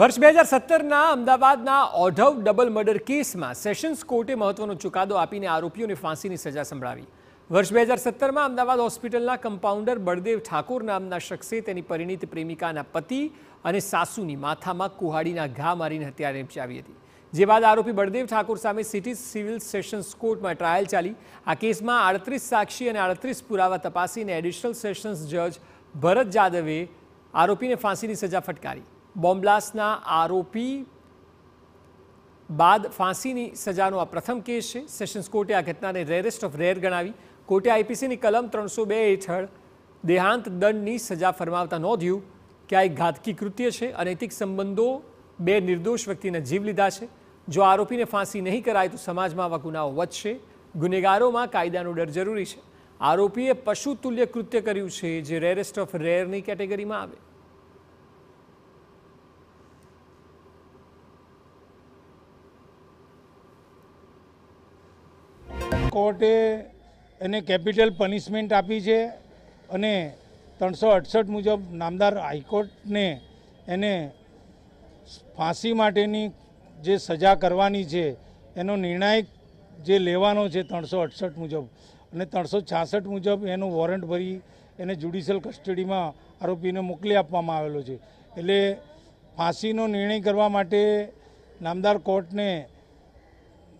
વર્ષ બે હજાર સત્તરના અમદાવાદના ઓઢવ ડબલ મર્ડર કેસમાં સેશન્સ કોર્ટે મહત્વનો ચુકાદો આપીને આરોપીઓને ફાંસીની સજા સંભળાવી વર્ષ બે હજાર સત્તરમાં અમદાવાદ હોસ્પિટલના કમ્પાઉન્ડર બળદેવ ઠાકોર નામના શખ્સે તેની પરિણીત પ્રેમિકાના પતિ અને સાસુની માથામાં કુહાડીના ઘા મારીને હત્યા રેપચાવી હતી જે બાદ આરોપી બળદેવ ઠાકોર સામે સિટી સિવિલ સેશન્સ કોર્ટમાં ટ્રાયલ ચાલી આ કેસમાં આડત્રીસ સાક્ષી અને આડત્રીસ પુરાવા તપાસીને એડિશનલ સેશન્સ જજ ભરત જાદવે આરોપીને ફાંસીની સજા ફટકારી બોમ્બલાસના આરોપી બાદ ફાંસીની સજાનો આ પ્રથમ કેસ છે સેશન્સ કોર્ટે આ ઘટનાને રેરેસ્ટ ઓફ રેર ગણાવી કોર્ટે આઈપીસીની કલમ ત્રણસો બે હેઠળ દેહાંત દંડની સજા ફરમાવતા નોંધ્યું કે આ એક ઘાતકી કૃત્ય છે અનૈતિક સંબંધો બે નિર્દોષ વ્યક્તિના જીવ લીધા છે જો આરોપીને ફાંસી નહીં કરાય તો સમાજમાં આવા ગુનાઓ વધશે ગુનેગારોમાં કાયદાનો ડર જરૂરી છે આરોપીએ પશુતુલ્ય કૃત્ય કર્યું છે જે રેરેસ્ટ ઓફ રેરની કેટેગરીમાં આવે કોર્ટે એને કેપિટલ પનિશમેન્ટ આપી છે અને ત્રણસો અડસઠ મુજબ નામદાર હાઈકોર્ટને એને ફાંસી માટેની જે સજા કરવાની છે એનો નિર્ણાયક જે લેવાનો છે ત્રણસો અડસઠ મુજબ અને ત્રણસો છાસઠ મુજબ એનું વોરંટ ભરી એને જ્યુડિશિયલ કસ્ટડીમાં આરોપીને મોકલી આપવામાં આવેલો છે એટલે ફાંસીનો નિર્ણય કરવા માટે નામદાર કોર્ટને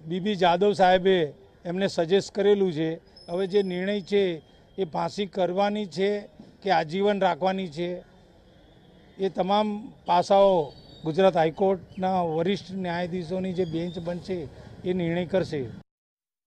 બીબી જાદવ સાહેબે એમને સજેસ્ટ કરેલું છે હવે જે નિર્ણય છે એ ફાંસી કરવાની છે કે આજીવન રાખવાની છે એ તમામ પાસાઓ ગુજરાત હાઈકોર્ટના વરિષ્ઠ ન્યાયાધીશોની જે બેન્ચ બનશે એ નિર્ણય કરશે